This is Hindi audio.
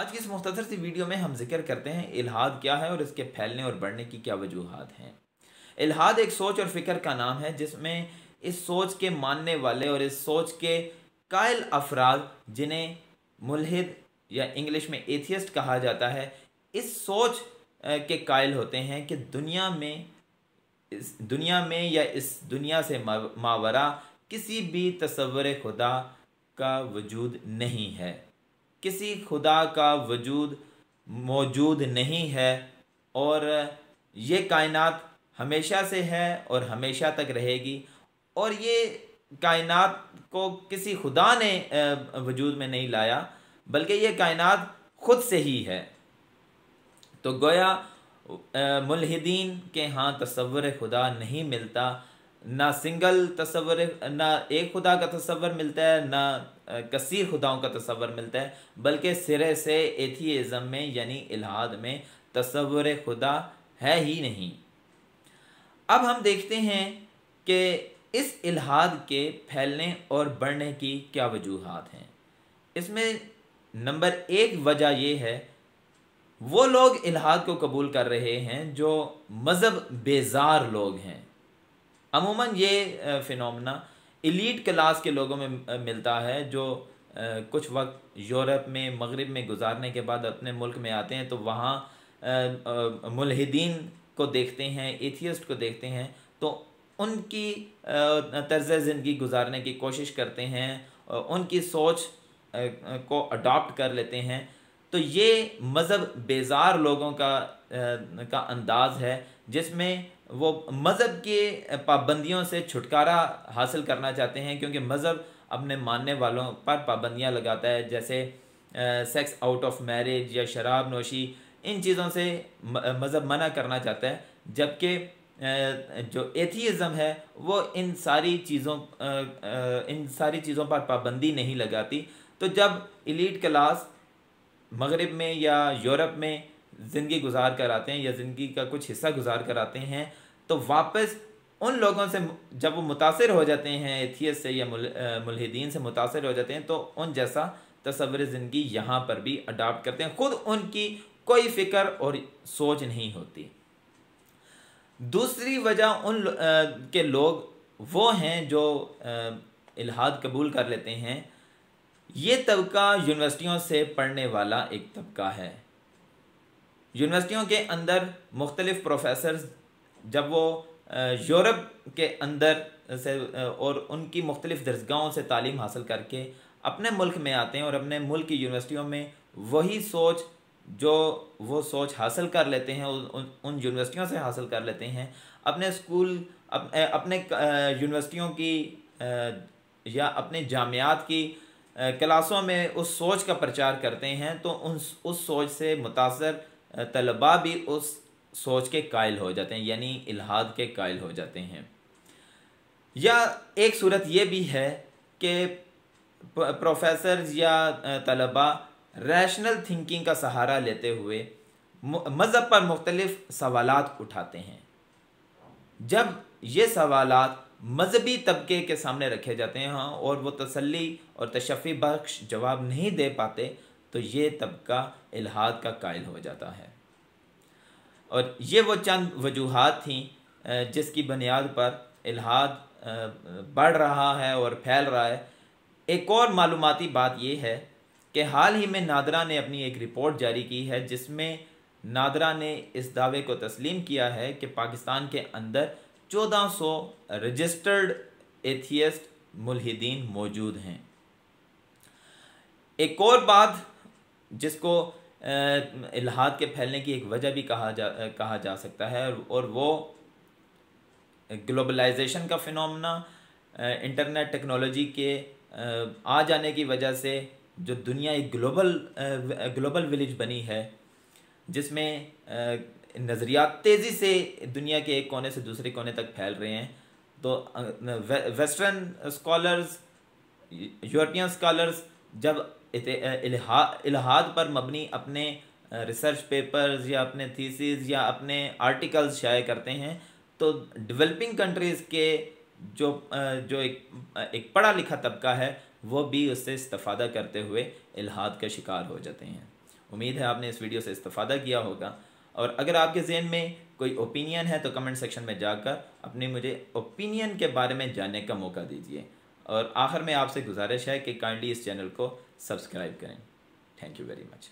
आज की इस मुख्तर सी वीडियो में हम जिक्र करते हैं इलाहाद क्या है और इसके फैलने और बढ़ने की क्या वजूहत हैं इलाहाद एक सोच और फिक्र का नाम है जिसमें इस सोच के मानने वाले और इस सोच के कायल अफराद जिन्हें मुलहद या इंग्लिश में एथियस्ट कहा जाता है इस सोच के कायल होते हैं कि दुनिया में इस दुनिया में या इस दुनिया से मावरा किसी भी तस्वर खुदा का वजूद नहीं है किसी खुदा का वजूद मौजूद नहीं है और ये कायनात हमेशा से है और हमेशा तक रहेगी और ये कायनात को किसी खुदा ने वजूद में नहीं लाया बल्कि ये कायनात खुद से ही है तो गोया मुलहदीन के यहाँ तस्वुर खुदा नहीं मिलता ना सिंगल तस्वर ना एक खुदा का तस्वर मिलता है ना कसीर खुदाओं का तस्वर मिलता है बल्कि सिरे से एथीज़म में यानी इलाहाद में तस्वर खुदा है ही नहीं अब हम देखते हैं कि इस इलाहाद के फैलने और बढ़ने की क्या वजूहत हैं इसमें नंबर एक वजह ये है वो लोग इलाहाद को कबूल कर रहे हैं जो मज़हब बेजार लोग हैं अमूमन ये फिनना इलीट क्लास के लोगों में मिलता है जो कुछ वक्त यूरोप में मगरब में गुजारने के बाद अपने मुल्क में आते हैं तो वहाँ मुलहदीन को देखते हैं एथियस्ट को देखते हैं तो उनकी तर्ज ज़िंदगी गुजारने की कोशिश करते हैं उनकी सोच को अडॉप्ट कर लेते हैं तो ये मज़हब बेजार लोगों का का अंदाज़ है जिसमें वो मज़हब के पाबंदियों से छुटकारा हासिल करना चाहते हैं क्योंकि मज़हब अपने मानने वालों पर पाबंदियां लगाता है जैसे सेक्स आउट ऑफ मैरिज या शराब नोशी इन चीज़ों से मज़हब मना करना चाहता है जबकि जो एथीज़म है वो इन सारी चीज़ों इन सारी चीज़ों पर पाबंदी नहीं लगाती तो जब इलीट क्लास मगरब में या यूरोप में ज़िंदगी गुजार कर आते हैं या ज़िंदगी का कुछ हिस्सा गुजार कर आते हैं तो वापस उन लोगों से जब वो मुतासर हो जाते हैं एथियस से या मुल, मुलहदीन से मुतासर हो जाते हैं तो उन जैसा तस्वर ज़िंदगी यहाँ पर भी अडाप्ट करते हैं ख़ुद उनकी कोई फ़िक्र और सोच नहीं होती दूसरी वजह उन आ, के लोग वो हैं जो इलाहाद कबूल कर लेते हैं ये तबका यूनिवर्सिटियों से पढ़ने वाला एक तबका है यूनिवर्सिटियों के अंदर मुख्तलिफ़ प्रोफेसर जब वो यूरोप के अंदर से और उनकी मुख्तलिफ़ दरसगाहों से तालीम हासिल करके अपने मुल्क में आते हैं और अपने मुल्क की यूनिवर्सिटियों में वही सोच जो वो सोच हासिल कर लेते हैं उन यूनिवर्सिटियों से हासिल कर लेते हैं अपने स्कूल अप, अपने यूनिवर्सिटियों की या अपने जामियात की क्लासों में उस सोच का प्रचार करते हैं तो उन उस सोच से मुतासर तलबा भी उस सोच के कायल हो जाते हैं यानी इलाहाद के कायल हो जाते हैं या एक सूरत यह भी है कि प्रोफेसर या तलबा रैशनल थिंकिंग का सहारा लेते हुए मज़हब पर मुख्तलिफ सवाल उठाते हैं जब ये सवाल मजहबी तबके के सामने रखे जाते हैं हाँ, और वो तसली और तशफ़ी बख्श जवाब नहीं दे पाते तो ये तबका इलाहाद का कायल हो जाता है और ये वो चंद वजूहत थी जिसकी बुनियाद पर इलाहाद बढ़ रहा है और फैल रहा है एक और मालूमती बात यह है कि हाल ही में नादरा ने अपनी एक रिपोर्ट जारी की है जिसमें नादरा ने इस दावे को तस्लीम किया है कि पाकिस्तान के अंदर 1400 रजिस्टर्ड एथियस्ट मुलहिदीन मौजूद हैं एक और बात जिसको इलाहाद के फैलने की एक वजह भी कहा जा कहा जा सकता है और वो ग्लोबलाइजेशन का फिनमना इंटरनेट टेक्नोलॉजी के आ जाने की वजह से जो दुनिया एक ग्लोबल ग्लोबल विलेज बनी है जिसमें नज़रियात तेज़ी से दुनिया के एक कोने से दूसरे कोने तक फैल रहे हैं तो वेस्टर्न स्कॉलर्स यूरोपियन स्कॉलर्स जब इलाहाद पर मबनी अपने रिसर्च पेपर्स या अपने थीसिस या अपने आर्टिकल्स शाये करते हैं तो डेवलपिंग कंट्रीज़ के जो जो एक एक पढ़ा लिखा तबका है वो भी उससे इस्तादा करते हुए इलाहाद का शिकार हो जाते हैं उम्मीद है आपने इस वीडियो से इस्तादा किया होगा और अगर आपके जहन में कोई ओपिनियन है तो कमेंट सेक्शन में जाकर अपने मुझे ओपिनियन के बारे में जानने का मौका दीजिए और आखिर में आपसे गुजारिश है कि काइंडली इस चैनल को सब्सक्राइब करें थैंक यू वेरी मच